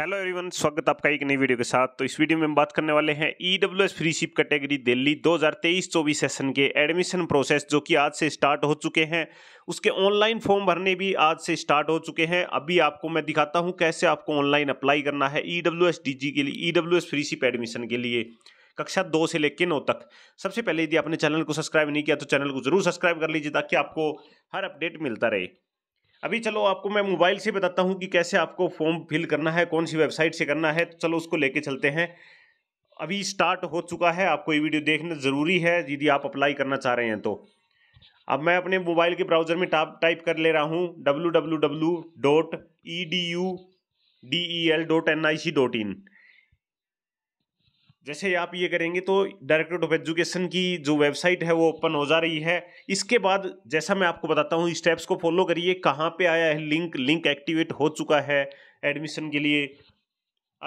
hello everyone स्वागत आपका एक नई वीडियो के साथ तो इस वीडियो में हम बात करने वाले हैं E W S freeship category Delhi 2023-24 session के एडमिशन प्रोसेस जो कि आज से स्टार्ट हो चुके हैं उसके ऑनलाइन फॉर्म भरने भी आज से स्टार्ट हो चुके हैं अभी आपको मैं दिखाता हूं कैसे आपको ऑनलाइन अप्लाई करना है E W S D G के लिए E W S freeship admission के लिए कक्षा दो से लेकर नौ तक सबसे पहले यदि आपने चैनल को सब्सक्राइब नहीं किया तो चैनल को जरूर सब्सक्राइब कर लीजिए ताकि आपको हर अपडेट मिलता रहे अभी चलो आपको मैं मोबाइल से बताता हूँ कि कैसे आपको फॉर्म फिल करना है कौन सी वेबसाइट से करना है तो चलो उसको लेके चलते हैं अभी स्टार्ट हो चुका है आपको ये वीडियो देखना ज़रूरी है यदि आप अप्लाई करना चाह रहे हैं तो अब मैं अपने मोबाइल के ब्राउज़र में टाप टाइप कर ले रहा हूँ W W W dot E D U D E L dot N I C dot in जैसे आप ये करेंगे तो डायरेक्टरेट ऑफ एजुकेशन की जो वेबसाइट है वो ओपन हो जा रही है इसके बाद जैसा मैं आपको बताता हूँ स्टेप्स को फॉलो करिए कहाँ पे आया है लिंक लिंक एक्टिवेट हो चुका है एडमिशन के लिए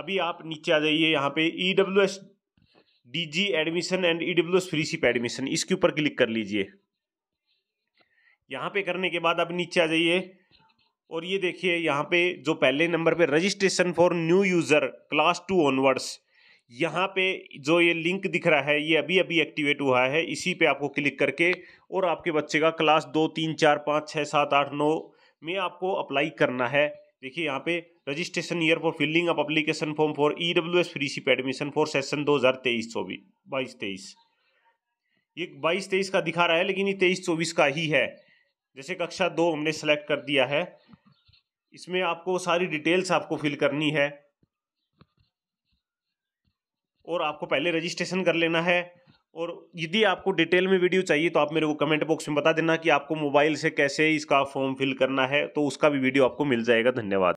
अभी आप नीचे आ जाइए यहाँ पे E W S D G admission and E W S freeship admission इसके ऊपर क्लिक कर लीजिए यहाँ पे करने के बाद आप नीचे आ जाइए और ये देखिए यहाँ पे जो पहले नंबर पे registration for new user class two onwards यहाँ पे जो ये लिंक दिख रहा है ये अभी अभी एक्टिवेट हुआ है इसी पे आपको क्लिक करके और आपके बच्चे का क्लास दो तीन चार पाँच छः सात आठ नौ में आपको अप्लाई करना है देखिए यहाँ पे registration year for filling up application form for E W S freeship admission for session दो हज़ार तेईस चौबीस बाईस तेईस ये बाईस तेईस का दिखा रहा है लेकिन ये तेईस चौबीस का ही है जैसे कक्षा दो हमने सेलेक्ट कर दिया है इसमें आपको सारी डिटेल्स आपको फिल करनी है और आपको पहले रजिस्ट्रेशन कर लेना है और यदि आपको डिटेल में वीडियो चाहिए तो आप मेरे को कमेंट बॉक्स में बता देना कि आपको मोबाइल से कैसे इसका फॉर्म फिल करना है तो उसका भी वीडियो आपको मिल जाएगा धन्यवाद